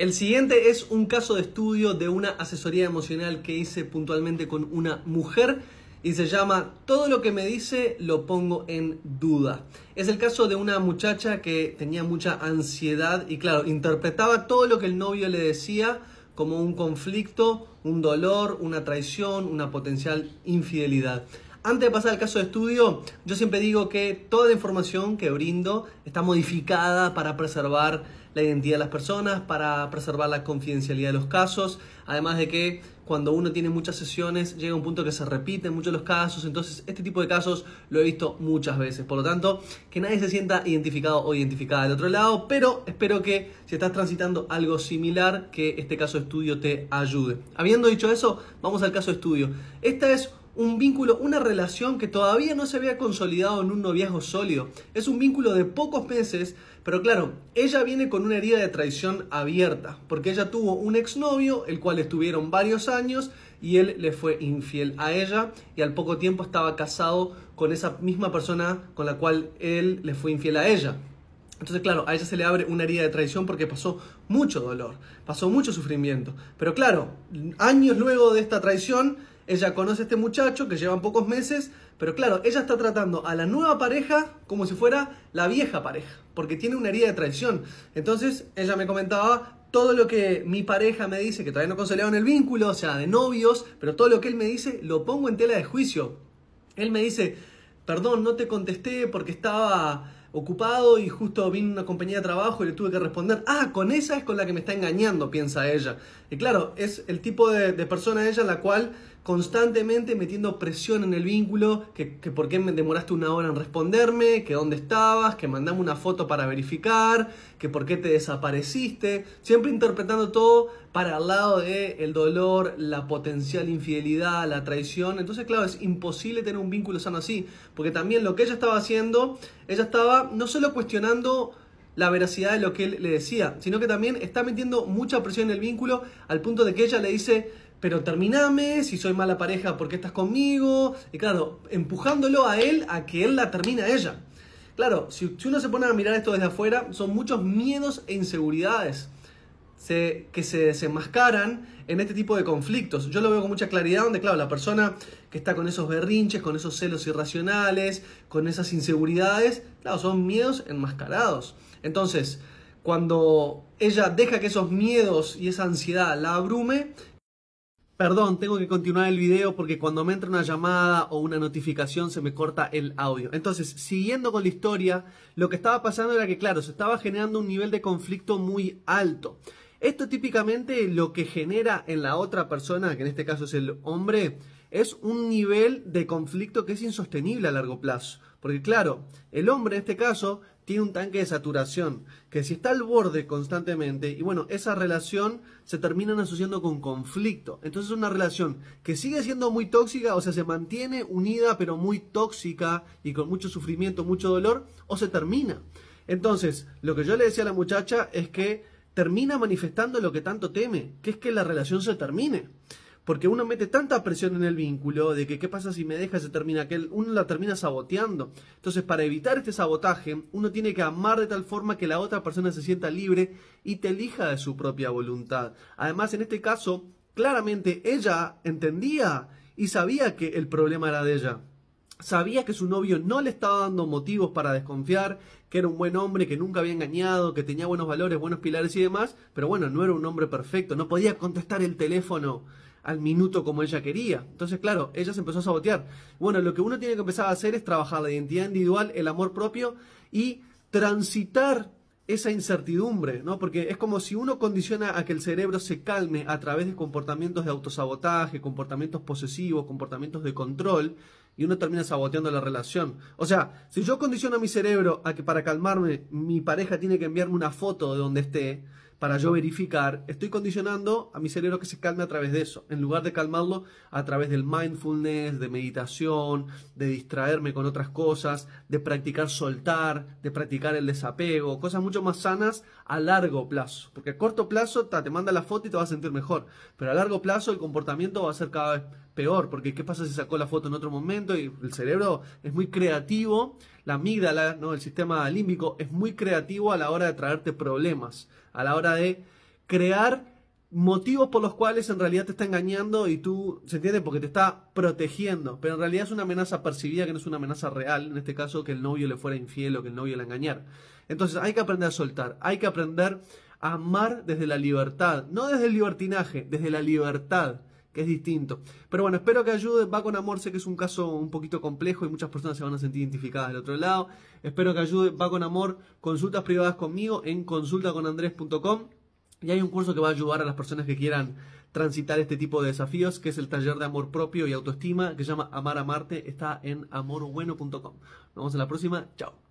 El siguiente es un caso de estudio de una asesoría emocional que hice puntualmente con una mujer y se llama Todo lo que me dice lo pongo en duda. Es el caso de una muchacha que tenía mucha ansiedad y claro, interpretaba todo lo que el novio le decía como un conflicto, un dolor, una traición, una potencial infidelidad. Antes de pasar al caso de estudio, yo siempre digo que toda la información que brindo está modificada para preservar la identidad de las personas, para preservar la confidencialidad de los casos, además de que cuando uno tiene muchas sesiones llega un punto que se repiten muchos los casos, entonces este tipo de casos lo he visto muchas veces, por lo tanto que nadie se sienta identificado o identificada del otro lado, pero espero que si estás transitando algo similar que este caso de estudio te ayude. Habiendo dicho eso, vamos al caso de estudio. Esta es un vínculo, una relación que todavía no se había consolidado en un noviazgo sólido. Es un vínculo de pocos meses, pero claro, ella viene con una herida de traición abierta, porque ella tuvo un exnovio, el cual estuvieron varios años, y él le fue infiel a ella, y al poco tiempo estaba casado con esa misma persona con la cual él le fue infiel a ella. Entonces, claro, a ella se le abre una herida de traición porque pasó mucho dolor, pasó mucho sufrimiento. Pero claro, años luego de esta traición, ella conoce a este muchacho que llevan pocos meses, pero claro, ella está tratando a la nueva pareja como si fuera la vieja pareja, porque tiene una herida de traición. Entonces, ella me comentaba todo lo que mi pareja me dice, que todavía no consolidaron el vínculo, o sea, de novios, pero todo lo que él me dice lo pongo en tela de juicio. Él me dice, perdón, no te contesté porque estaba ocupado y justo vino una compañía de trabajo y le tuve que responder, ah, con esa es con la que me está engañando, piensa ella. Y claro, es el tipo de, persona ella la cual constantemente metiendo presión en el vínculo, que, por qué me demoraste una hora en responderme, que dónde estabas, que mandame una foto para verificar, que por qué te desapareciste, siempre interpretando todo para el lado de el dolor, la potencial infidelidad, la traición. Entonces, claro, es imposible tener un vínculo sano así, porque también lo que ella estaba haciendo, ella estaba no solo cuestionando la veracidad de lo que él le decía, sino que también está metiendo mucha presión en el vínculo al punto de que ella le dice, pero terminame, si soy mala pareja, ¿por qué estás conmigo? Y claro, empujándolo a él a que él la termine a ella. Claro, si, si uno se pone a mirar esto desde afuera, son muchos miedos e inseguridades que se desenmascaran en este tipo de conflictos. Yo lo veo con mucha claridad donde, claro, la persona que está con esos berrinches, con esos celos irracionales, con esas inseguridades, claro, son miedos enmascarados. Entonces, cuando ella deja que esos miedos y esa ansiedad la abrume, Perdón, tengo que continuar el video porque cuando me entra una llamada o una notificación se me corta el audio. Entonces, siguiendo con la historia, lo que estaba pasando era que, claro, se estaba generando un nivel de conflicto muy alto. Esto típicamente lo que genera en la otra persona, que en este caso es el hombre, es un nivel de conflicto que es insostenible a largo plazo. Porque claro, el hombre en este caso tiene un tanque de saturación, que si está al borde constantemente, y bueno, esa relación se termina asociando con conflicto. Entonces es una relación que sigue siendo muy tóxica, o sea, se mantiene unida pero muy tóxica y con mucho sufrimiento, mucho dolor, o se termina. Entonces, lo que yo le decía a la muchacha es que termina manifestando lo que tanto teme, que es que la relación se termine. Porque uno mete tanta presión en el vínculo de que qué pasa si me deja, se termina aquel, uno la termina saboteando. Entonces, para evitar este sabotaje, uno tiene que amar de tal forma que la otra persona se sienta libre y te elija de su propia voluntad. Además, en este caso, claramente ella entendía y sabía que el problema era de ella. Sabía que su novio no le estaba dando motivos para desconfiar, que era un buen hombre, que nunca había engañado, que tenía buenos valores, buenos pilares y demás, pero bueno, no era un hombre perfecto, no podía contestar el teléfono al minuto como ella quería. Entonces, claro, ella se empezó a sabotear. Bueno, lo que uno tiene que empezar a hacer es trabajar la identidad individual, el amor propio y transitar esa incertidumbre, ¿no? Porque es como si uno condiciona a que el cerebro se calme a través de comportamientos de autosabotaje, comportamientos posesivos, comportamientos de control, y uno termina saboteando la relación. O sea, si yo condiciono a mi cerebro a que para calmarme mi pareja tiene que enviarme una foto de donde esté, para yo verificar, estoy condicionando a mi cerebro que se calme a través de eso, en lugar de calmarlo a través del mindfulness, de meditación, de distraerme con otras cosas, de practicar soltar, de practicar el desapego, cosas mucho más sanas a largo plazo, porque a corto plazo te manda la foto y te vas a sentir mejor, pero a largo plazo el comportamiento va a ser cada vez peor, porque ¿qué pasa si sacó la foto en otro momento y el cerebro es muy creativo, la amígdala, ¿no? el sistema límbico es muy creativo a la hora de traerte problemas, a la hora de crear motivos por los cuales en realidad te está engañando y tú, ¿se entiende? Porque te está protegiendo, pero en realidad es una amenaza percibida que no es una amenaza real, en este caso que el novio le fuera infiel o que el novio le engañara. Entonces hay que aprender a soltar, hay que aprender a amar desde la libertad, no desde el libertinaje, desde la libertad que es distinto. Pero bueno, espero que ayude. Va con amor, sé que es un caso un poquito complejo y muchas personas se van a sentir identificadas del otro lado. Espero que ayude. Va con amor. Consultas privadas conmigo en consultaconandres.com. Y hay un curso que va a ayudar a las personas que quieran transitar este tipo de desafíos, que es el taller de amor propio y autoestima, que se llama Amar a Marte, está en amorbueno.com. Nos vemos en la próxima, chao.